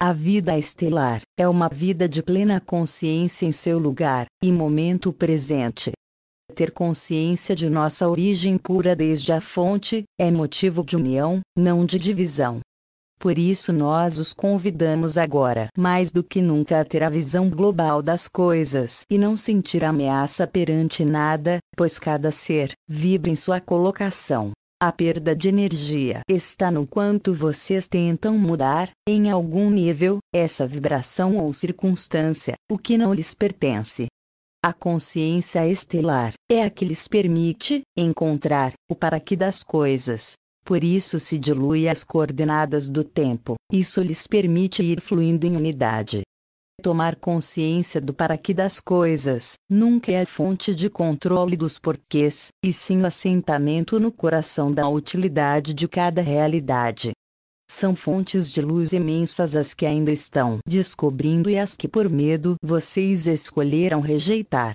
A vida estelar é uma vida de plena consciência em seu lugar e momento presente. Ter consciência de nossa origem pura desde a fonte é motivo de união, não de divisão. Por isso, nós os convidamos agora, mais do que nunca, a ter a visão global das coisas e não sentir ameaça perante nada, pois cada ser vibra em sua colocação a perda de energia está no quanto vocês tentam mudar, em algum nível, essa vibração ou circunstância, o que não lhes pertence. A consciência estelar é a que lhes permite encontrar o para que das coisas. Por isso se dilui as coordenadas do tempo, isso lhes permite ir fluindo em unidade tomar consciência do para que das coisas, nunca é fonte de controle dos porquês, e sim o assentamento no coração da utilidade de cada realidade. São fontes de luz imensas as que ainda estão descobrindo e as que por medo vocês escolheram rejeitar.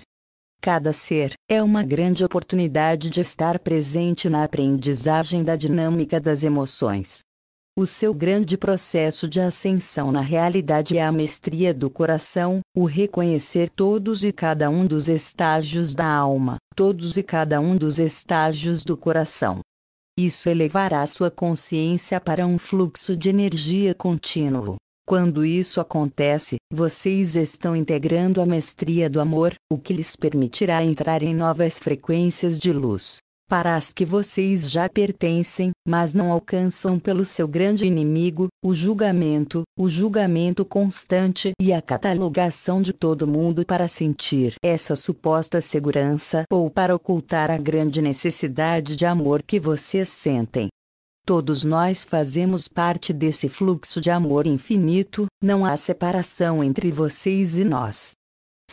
Cada ser é uma grande oportunidade de estar presente na aprendizagem da dinâmica das emoções, o seu grande processo de ascensão na realidade é a mestria do coração, o reconhecer todos e cada um dos estágios da alma, todos e cada um dos estágios do coração. Isso elevará sua consciência para um fluxo de energia contínuo. Quando isso acontece, vocês estão integrando a mestria do amor, o que lhes permitirá entrar em novas frequências de luz para as que vocês já pertencem, mas não alcançam pelo seu grande inimigo, o julgamento, o julgamento constante e a catalogação de todo mundo para sentir essa suposta segurança ou para ocultar a grande necessidade de amor que vocês sentem. Todos nós fazemos parte desse fluxo de amor infinito, não há separação entre vocês e nós.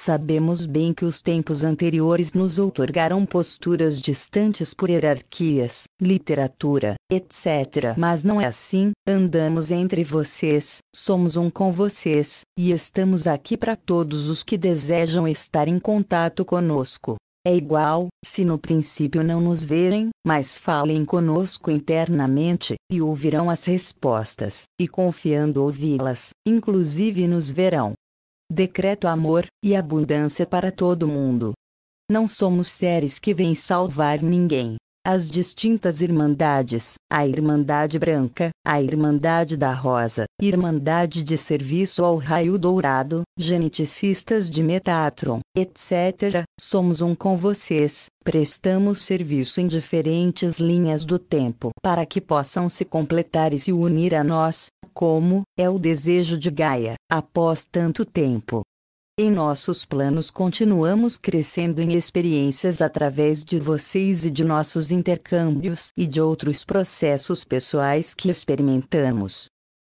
Sabemos bem que os tempos anteriores nos outorgaram posturas distantes por hierarquias, literatura, etc. Mas não é assim, andamos entre vocês, somos um com vocês, e estamos aqui para todos os que desejam estar em contato conosco. É igual, se no princípio não nos verem, mas falem conosco internamente, e ouvirão as respostas, e confiando ouvi-las, inclusive nos verão decreto amor e abundância para todo mundo. Não somos seres que vêm salvar ninguém, as distintas irmandades, a Irmandade Branca, a Irmandade da Rosa, Irmandade de Serviço ao Raio Dourado, Geneticistas de Metatron, etc., somos um com vocês, prestamos serviço em diferentes linhas do tempo para que possam se completar e se unir a nós, como é o desejo de Gaia, após tanto tempo. Em nossos planos continuamos crescendo em experiências através de vocês e de nossos intercâmbios e de outros processos pessoais que experimentamos.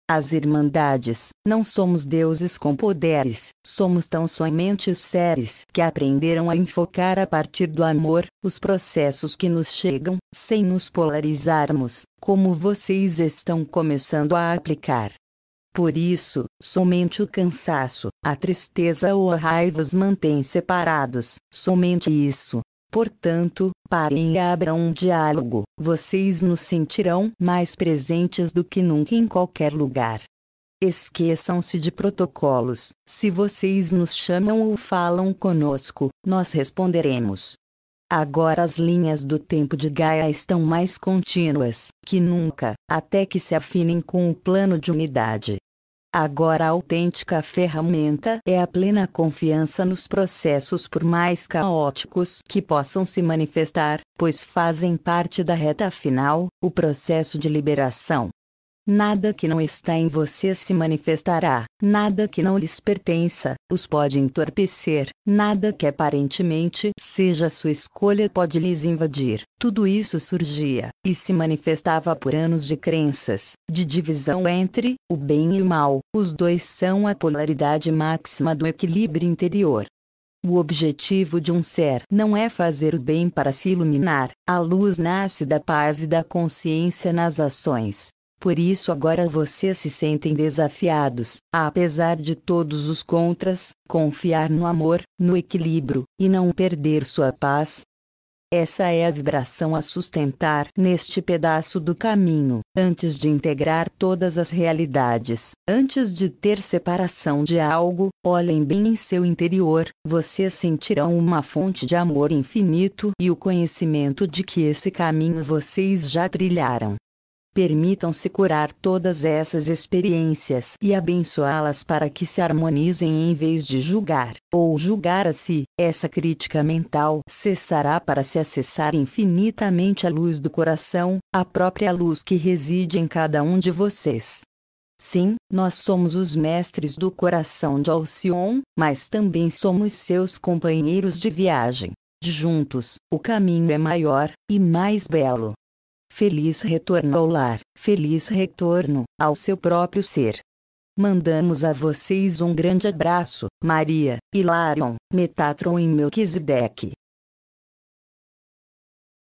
As Irmandades, não somos deuses com poderes, somos tão somente seres que aprenderam a enfocar a partir do amor os processos que nos chegam, sem nos polarizarmos, como vocês estão começando a aplicar. Por isso, somente o cansaço, a tristeza ou a raiva os mantém separados, somente isso. Portanto, parem e abram um diálogo, vocês nos sentirão mais presentes do que nunca em qualquer lugar. Esqueçam-se de protocolos, se vocês nos chamam ou falam conosco, nós responderemos, Agora as linhas do tempo de Gaia estão mais contínuas que nunca, até que se afinem com o plano de unidade. Agora a autêntica ferramenta é a plena confiança nos processos por mais caóticos que possam se manifestar, pois fazem parte da reta final, o processo de liberação. Nada que não está em vocês se manifestará, nada que não lhes pertença, os pode entorpecer, nada que aparentemente seja sua escolha pode lhes invadir. Tudo isso surgia e se manifestava por anos de crenças, de divisão entre o bem e o mal. Os dois são a polaridade máxima do equilíbrio interior. O objetivo de um ser não é fazer o bem para se iluminar, a luz nasce da paz e da consciência nas ações. Por isso agora vocês se sentem desafiados, a, apesar de todos os contras, confiar no amor, no equilíbrio, e não perder sua paz. Essa é a vibração a sustentar neste pedaço do caminho, antes de integrar todas as realidades, antes de ter separação de algo, olhem bem em seu interior, vocês sentirão uma fonte de amor infinito e o conhecimento de que esse caminho vocês já trilharam. Permitam-se curar todas essas experiências e abençoá-las para que se harmonizem em vez de julgar ou julgar a si. Essa crítica mental cessará para se acessar infinitamente a luz do coração, a própria luz que reside em cada um de vocês. Sim, nós somos os mestres do coração de Alcion, mas também somos seus companheiros de viagem. Juntos, o caminho é maior e mais belo. Feliz retorno ao lar, feliz retorno ao seu próprio ser. Mandamos a vocês um grande abraço, Maria, Hilarion, Metatron e Melquisedeque.